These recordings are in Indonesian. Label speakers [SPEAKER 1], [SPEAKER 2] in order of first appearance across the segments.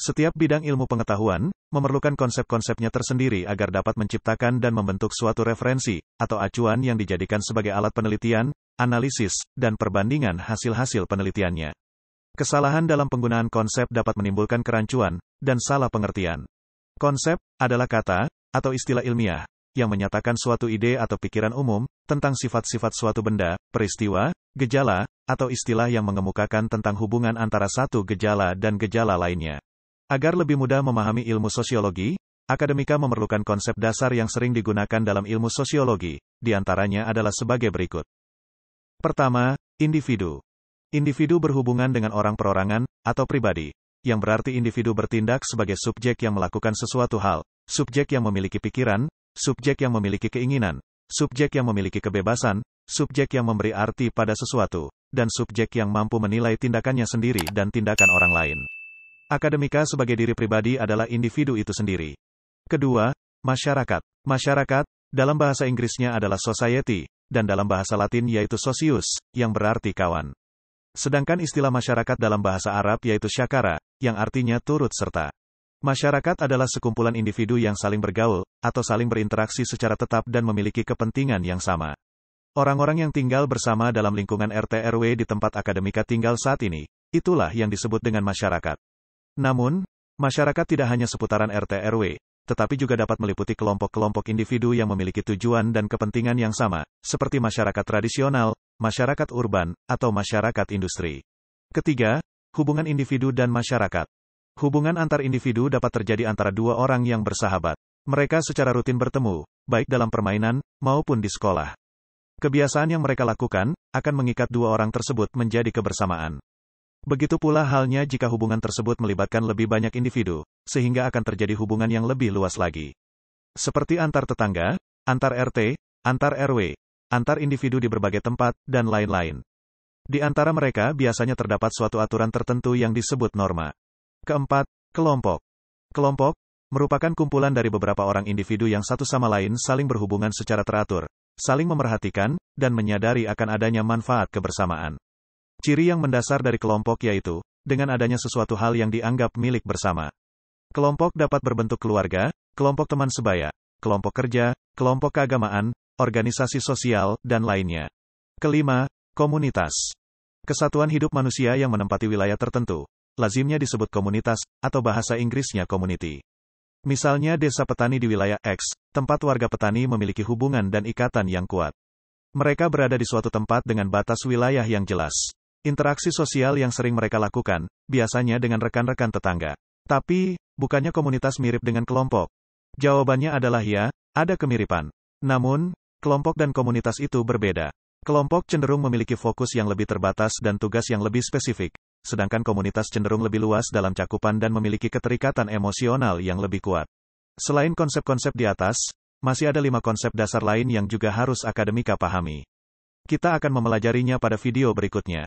[SPEAKER 1] Setiap bidang ilmu pengetahuan memerlukan konsep-konsepnya tersendiri agar dapat menciptakan dan membentuk suatu referensi atau acuan yang dijadikan sebagai alat penelitian, analisis, dan perbandingan hasil-hasil penelitiannya. Kesalahan dalam penggunaan konsep dapat menimbulkan kerancuan dan salah pengertian. Konsep adalah kata atau istilah ilmiah yang menyatakan suatu ide atau pikiran umum tentang sifat-sifat suatu benda, peristiwa, gejala, atau istilah yang mengemukakan tentang hubungan antara satu gejala dan gejala lainnya. Agar lebih mudah memahami ilmu sosiologi, akademika memerlukan konsep dasar yang sering digunakan dalam ilmu sosiologi, di antaranya adalah sebagai berikut. Pertama, individu. Individu berhubungan dengan orang perorangan, atau pribadi, yang berarti individu bertindak sebagai subjek yang melakukan sesuatu hal, subjek yang memiliki pikiran, subjek yang memiliki keinginan, subjek yang memiliki kebebasan, subjek yang memberi arti pada sesuatu, dan subjek yang mampu menilai tindakannya sendiri dan tindakan orang lain. Akademika sebagai diri pribadi adalah individu itu sendiri. Kedua, masyarakat. Masyarakat, dalam bahasa Inggrisnya adalah society, dan dalam bahasa Latin yaitu socius, yang berarti kawan. Sedangkan istilah masyarakat dalam bahasa Arab yaitu syakara, yang artinya turut serta. Masyarakat adalah sekumpulan individu yang saling bergaul, atau saling berinteraksi secara tetap dan memiliki kepentingan yang sama. Orang-orang yang tinggal bersama dalam lingkungan RT RW di tempat akademika tinggal saat ini, itulah yang disebut dengan masyarakat. Namun, masyarakat tidak hanya seputaran RT RW, tetapi juga dapat meliputi kelompok-kelompok individu yang memiliki tujuan dan kepentingan yang sama, seperti masyarakat tradisional, masyarakat urban, atau masyarakat industri. Ketiga, hubungan individu dan masyarakat. Hubungan antar individu dapat terjadi antara dua orang yang bersahabat. Mereka secara rutin bertemu, baik dalam permainan maupun di sekolah. Kebiasaan yang mereka lakukan akan mengikat dua orang tersebut menjadi kebersamaan. Begitu pula halnya jika hubungan tersebut melibatkan lebih banyak individu, sehingga akan terjadi hubungan yang lebih luas lagi. Seperti antar tetangga, antar RT, antar RW, antar individu di berbagai tempat, dan lain-lain. Di antara mereka biasanya terdapat suatu aturan tertentu yang disebut norma. Keempat, kelompok. Kelompok merupakan kumpulan dari beberapa orang individu yang satu sama lain saling berhubungan secara teratur, saling memerhatikan, dan menyadari akan adanya manfaat kebersamaan. Ciri yang mendasar dari kelompok yaitu, dengan adanya sesuatu hal yang dianggap milik bersama. Kelompok dapat berbentuk keluarga, kelompok teman sebaya, kelompok kerja, kelompok keagamaan, organisasi sosial, dan lainnya. Kelima, komunitas. Kesatuan hidup manusia yang menempati wilayah tertentu, lazimnya disebut komunitas, atau bahasa Inggrisnya community. Misalnya desa petani di wilayah X, tempat warga petani memiliki hubungan dan ikatan yang kuat. Mereka berada di suatu tempat dengan batas wilayah yang jelas. Interaksi sosial yang sering mereka lakukan, biasanya dengan rekan-rekan tetangga. Tapi, bukannya komunitas mirip dengan kelompok? Jawabannya adalah ya, ada kemiripan. Namun, kelompok dan komunitas itu berbeda. Kelompok cenderung memiliki fokus yang lebih terbatas dan tugas yang lebih spesifik, sedangkan komunitas cenderung lebih luas dalam cakupan dan memiliki keterikatan emosional yang lebih kuat. Selain konsep-konsep di atas, masih ada lima konsep dasar lain yang juga harus akademika pahami. Kita akan memelajarinya pada video berikutnya.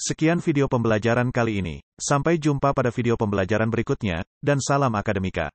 [SPEAKER 1] Sekian video pembelajaran kali ini. Sampai jumpa pada video pembelajaran berikutnya, dan salam akademika.